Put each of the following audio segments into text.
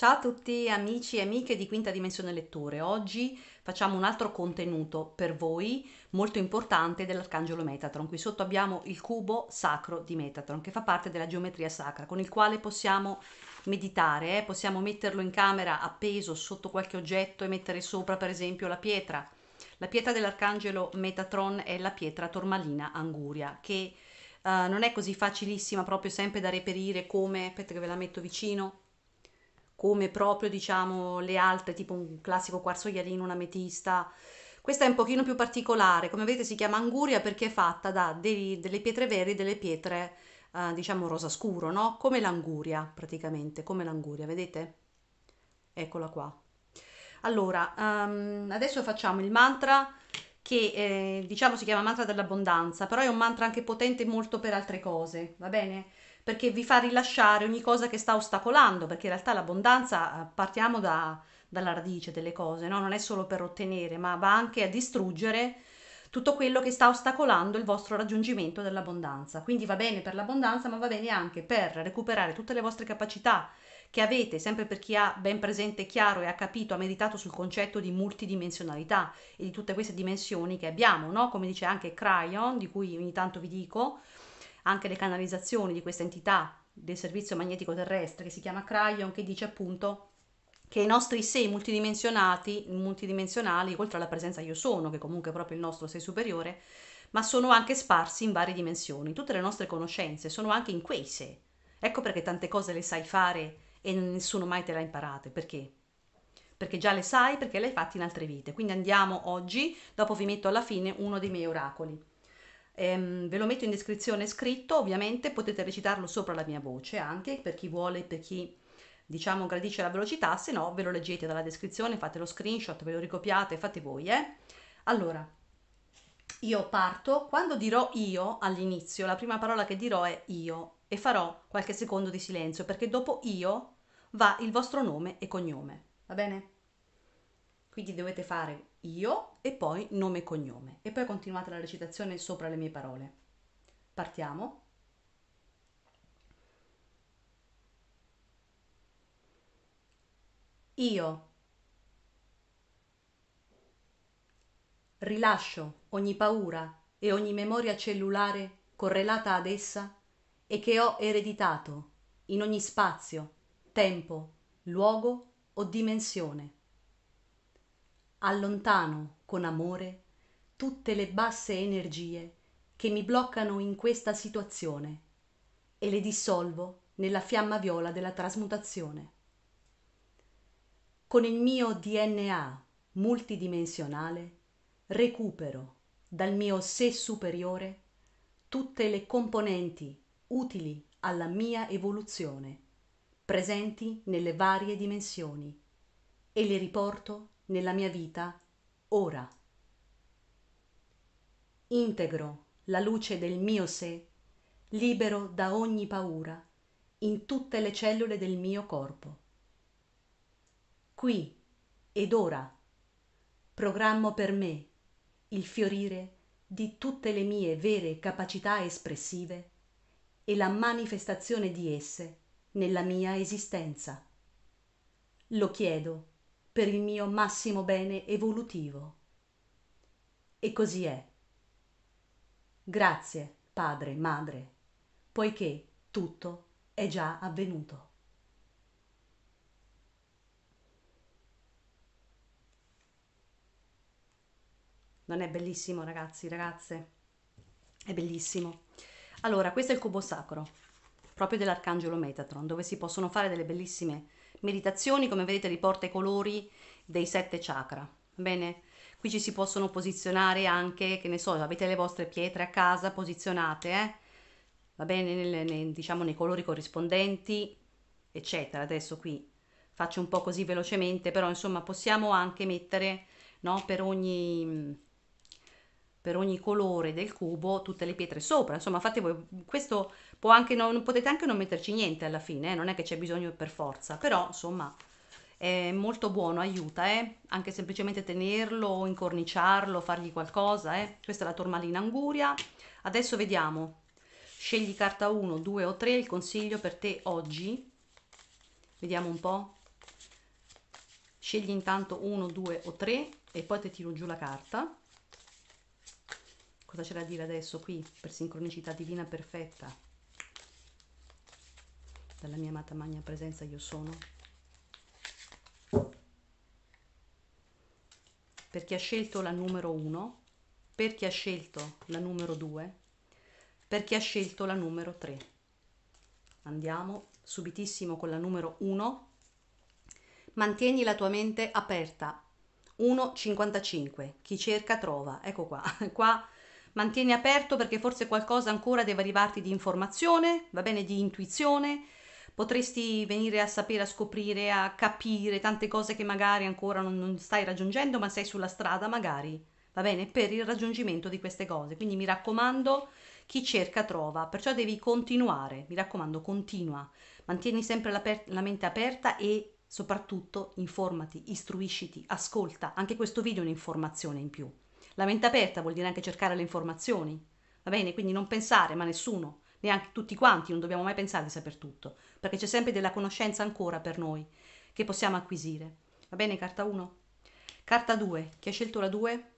Ciao a tutti amici e amiche di Quinta Dimensione Letture. Oggi facciamo un altro contenuto per voi molto importante dell'Arcangelo Metatron. Qui sotto abbiamo il cubo sacro di Metatron che fa parte della geometria sacra con il quale possiamo meditare, eh? possiamo metterlo in camera appeso sotto qualche oggetto e mettere sopra per esempio la pietra. La pietra dell'Arcangelo Metatron è la pietra tormalina anguria che uh, non è così facilissima proprio sempre da reperire come, aspetta che ve la metto vicino, come proprio diciamo le altre, tipo un classico quarzoiarino, una metista. Questa è un pochino più particolare, come vedete si chiama anguria perché è fatta da dei, delle pietre verdi e delle pietre eh, diciamo rosa scuro, no? Come l'anguria praticamente, come l'anguria, vedete? Eccola qua. Allora, um, adesso facciamo il mantra che eh, diciamo si chiama mantra dell'abbondanza, però è un mantra anche potente molto per altre cose, va bene? Perché vi fa rilasciare ogni cosa che sta ostacolando, perché in realtà l'abbondanza, eh, partiamo da, dalla radice delle cose, no? non è solo per ottenere, ma va anche a distruggere tutto quello che sta ostacolando il vostro raggiungimento dell'abbondanza. Quindi va bene per l'abbondanza, ma va bene anche per recuperare tutte le vostre capacità che avete, sempre per chi ha ben presente, chiaro e ha capito, ha meditato sul concetto di multidimensionalità e di tutte queste dimensioni che abbiamo, no? come dice anche Cryon, di cui ogni tanto vi dico, anche le canalizzazioni di questa entità del servizio magnetico terrestre che si chiama Cryon, che dice appunto che i nostri sei multidimensionati, multidimensionali, oltre alla presenza io sono, che comunque è proprio il nostro sei superiore, ma sono anche sparsi in varie dimensioni. Tutte le nostre conoscenze sono anche in quei sé. Ecco perché tante cose le sai fare e nessuno mai te l'ha imparata. Perché? Perché già le sai, perché le hai fatte in altre vite. Quindi andiamo oggi, dopo vi metto alla fine uno dei miei oracoli. Ehm, ve lo metto in descrizione scritto, ovviamente potete recitarlo sopra la mia voce anche per chi vuole, per chi diciamo gradisce la velocità, se no ve lo leggete dalla descrizione, fate lo screenshot, ve lo ricopiate, fate voi, eh? Allora, io parto, quando dirò io all'inizio, la prima parola che dirò è io e farò qualche secondo di silenzio perché dopo io va il vostro nome e cognome, va bene? Quindi dovete fare io e poi nome e cognome e poi continuate la recitazione sopra le mie parole. Partiamo. Io rilascio ogni paura e ogni memoria cellulare correlata ad essa e che ho ereditato in ogni spazio tempo luogo o dimensione allontano con amore tutte le basse energie che mi bloccano in questa situazione e le dissolvo nella fiamma viola della trasmutazione con il mio dna multidimensionale recupero dal mio sé superiore tutte le componenti utili alla mia evoluzione presenti nelle varie dimensioni e le riporto nella mia vita ora. Integro la luce del mio sé, libero da ogni paura, in tutte le cellule del mio corpo. Qui ed ora programmo per me il fiorire di tutte le mie vere capacità espressive e la manifestazione di esse nella mia esistenza lo chiedo per il mio massimo bene evolutivo e così è grazie padre madre poiché tutto è già avvenuto Non è bellissimo, ragazzi, ragazze? È bellissimo. Allora, questo è il cubo sacro proprio dell'Arcangelo Metatron, dove si possono fare delle bellissime meditazioni, come vedete riporta i colori dei sette chakra, bene? Qui ci si possono posizionare anche, che ne so, avete le vostre pietre a casa posizionate, eh? va bene, nel, nel, diciamo nei colori corrispondenti, eccetera. Adesso qui faccio un po' così velocemente, però insomma possiamo anche mettere, no, per ogni per ogni colore del cubo tutte le pietre sopra, insomma fate voi, questo può anche non, potete anche non metterci niente alla fine, eh? non è che c'è bisogno per forza, però insomma è molto buono, aiuta, eh? anche semplicemente tenerlo, incorniciarlo, fargli qualcosa, eh? questa è la tormalina anguria, adesso vediamo, scegli carta 1, 2 o 3, il consiglio per te oggi, vediamo un po', scegli intanto 1, 2 o 3 e poi ti tiro giù la carta, Cosa c'è da dire adesso qui per sincronicità divina perfetta? Dalla mia amata magna presenza io sono. Per chi ha scelto la numero 1, per chi ha scelto la numero 2, per chi ha scelto la numero 3. Andiamo subitissimo con la numero 1. Mantieni la tua mente aperta. 1.55. Chi cerca trova. Ecco qua. Qua mantieni aperto perché forse qualcosa ancora deve arrivarti di informazione, va bene, di intuizione, potresti venire a sapere, a scoprire, a capire tante cose che magari ancora non, non stai raggiungendo, ma sei sulla strada magari, va bene, per il raggiungimento di queste cose. Quindi mi raccomando, chi cerca trova, perciò devi continuare, mi raccomando, continua, mantieni sempre la, la mente aperta e soprattutto informati, istruisciti, ascolta, anche questo video è un'informazione in più. La mente aperta vuol dire anche cercare le informazioni, va bene? Quindi non pensare, ma nessuno, neanche tutti quanti, non dobbiamo mai pensare di saper tutto, perché c'è sempre della conoscenza ancora per noi che possiamo acquisire. Va bene, carta 1? Carta 2, chi ha scelto la 2?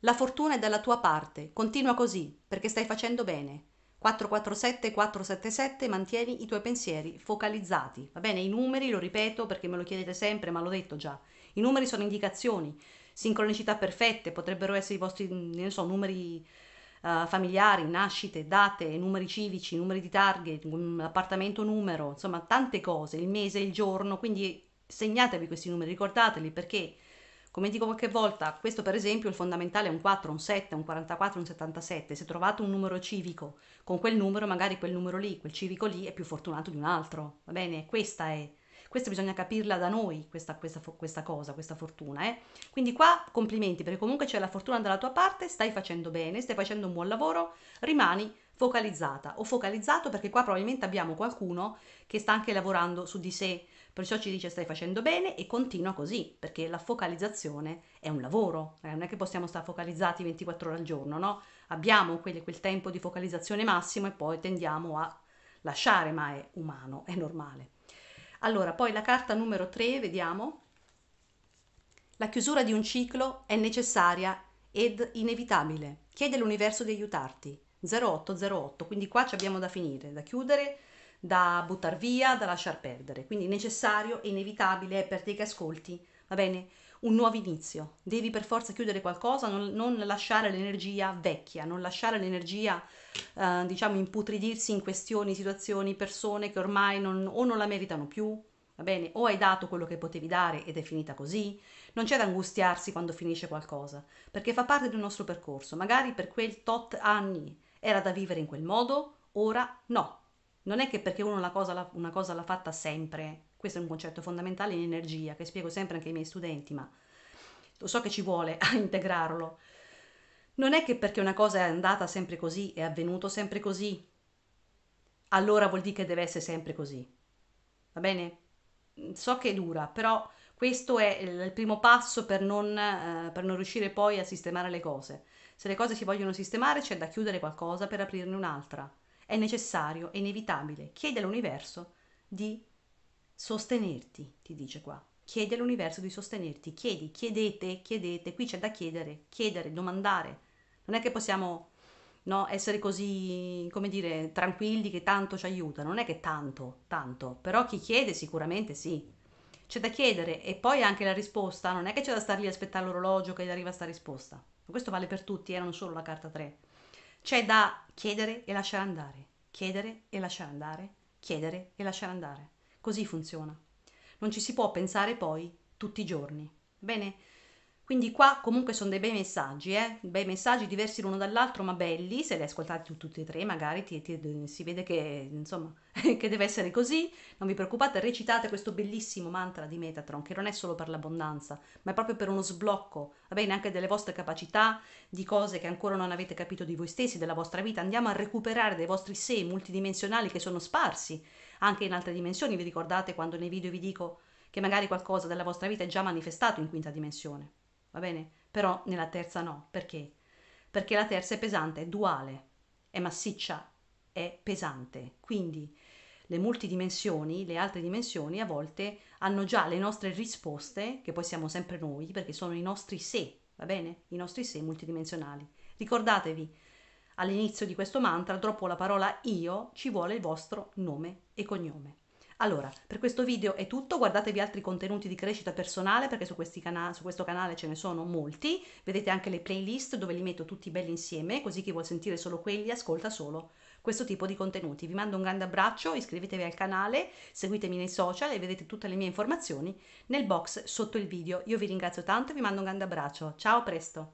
La fortuna è dalla tua parte, continua così, perché stai facendo bene. 447 477 mantieni i tuoi pensieri focalizzati. Va bene, i numeri lo ripeto perché me lo chiedete sempre, ma l'ho detto già. I numeri sono indicazioni, sincronicità perfette, potrebbero essere i vostri, mm, non so, numeri uh, familiari, nascite, date, numeri civici, numeri di target, mm, appartamento numero, insomma tante cose, il mese, il giorno, quindi segnatevi questi numeri, ricordateli perché come dico qualche volta, questo per esempio il fondamentale è un 4, un 7, un 44, un 77. Se trovate un numero civico con quel numero, magari quel numero lì, quel civico lì è più fortunato di un altro. Va bene? Questa è questo bisogna capirla da noi, questa, questa, questa cosa, questa fortuna. Eh? Quindi qua complimenti perché comunque c'è la fortuna dalla tua parte, stai facendo bene, stai facendo un buon lavoro, rimani focalizzata o focalizzato perché qua probabilmente abbiamo qualcuno che sta anche lavorando su di sé, perciò ci dice stai facendo bene e continua così perché la focalizzazione è un lavoro, eh? non è che possiamo stare focalizzati 24 ore al giorno, no? Abbiamo quel, quel tempo di focalizzazione massimo e poi tendiamo a lasciare, ma è umano, è normale. Allora, poi la carta numero 3, vediamo. La chiusura di un ciclo è necessaria ed inevitabile. Chiede all'universo di aiutarti. 0808, quindi qua ci abbiamo da finire, da chiudere, da buttare via, da lasciar perdere. Quindi necessario e inevitabile è per te che ascolti, va bene? un nuovo inizio, devi per forza chiudere qualcosa, non, non lasciare l'energia vecchia, non lasciare l'energia, eh, diciamo, imputridirsi in questioni, situazioni, persone che ormai non, o non la meritano più, va bene? O hai dato quello che potevi dare ed è finita così, non c'è da angustiarsi quando finisce qualcosa, perché fa parte del nostro percorso, magari per quel tot anni era da vivere in quel modo, ora no. Non è che perché uno una cosa l'ha fatta sempre questo è un concetto fondamentale in energia che spiego sempre anche ai miei studenti, ma lo so che ci vuole a integrarlo. Non è che perché una cosa è andata sempre così, è avvenuto sempre così, allora vuol dire che deve essere sempre così. Va bene? So che è dura, però questo è il primo passo per non, eh, per non riuscire poi a sistemare le cose. Se le cose si vogliono sistemare c'è da chiudere qualcosa per aprirne un'altra. È necessario, è inevitabile. Chiede all'universo di sostenerti, ti dice qua. Chiedi all'universo di sostenerti, chiedi, chiedete, chiedete, qui c'è da chiedere, chiedere, domandare. Non è che possiamo no, essere così, come dire, tranquilli che tanto ci aiuta, non è che tanto, tanto, però chi chiede sicuramente sì. C'è da chiedere e poi anche la risposta, non è che c'è da star lì a aspettare l'orologio che gli arriva sta risposta. Questo vale per tutti, eh, non solo la carta 3. C'è da chiedere e lasciare andare, chiedere e lasciare andare, chiedere e lasciare andare. Così funziona. Non ci si può pensare poi tutti i giorni. Bene? Quindi qua comunque sono dei bei messaggi, eh? bei messaggi diversi l'uno dall'altro, ma belli, se li ascoltate tutti e tre magari ti, ti, si vede che, insomma, che deve essere così. Non vi preoccupate, recitate questo bellissimo mantra di Metatron, che non è solo per l'abbondanza, ma è proprio per uno sblocco, va bene, anche delle vostre capacità, di cose che ancora non avete capito di voi stessi, della vostra vita. Andiamo a recuperare dei vostri sé multidimensionali che sono sparsi anche in altre dimensioni. Vi ricordate quando nei video vi dico che magari qualcosa della vostra vita è già manifestato in quinta dimensione? Va bene? Però nella terza no. Perché? Perché la terza è pesante, è duale, è massiccia, è pesante. Quindi le multidimensioni, le altre dimensioni, a volte hanno già le nostre risposte, che poi siamo sempre noi, perché sono i nostri sé, va bene? I nostri sé multidimensionali. Ricordatevi, all'inizio di questo mantra, dopo la parola io, ci vuole il vostro nome e cognome. Allora, per questo video è tutto, guardatevi altri contenuti di crescita personale perché su, cana- su, questo canale ce ne sono molti, vedete anche le playlist dove li metto tutti belli insieme, così chi vuol sentire solo quelli ascolta solo questo tipo di contenuti. Vi mando un grande abbraccio, iscrivetevi al canale, seguitemi nei social e vedete tutte le mie informazioni nel box sotto il video. Io vi ringrazio tanto e vi mando un grande abbraccio, ciao, a presto!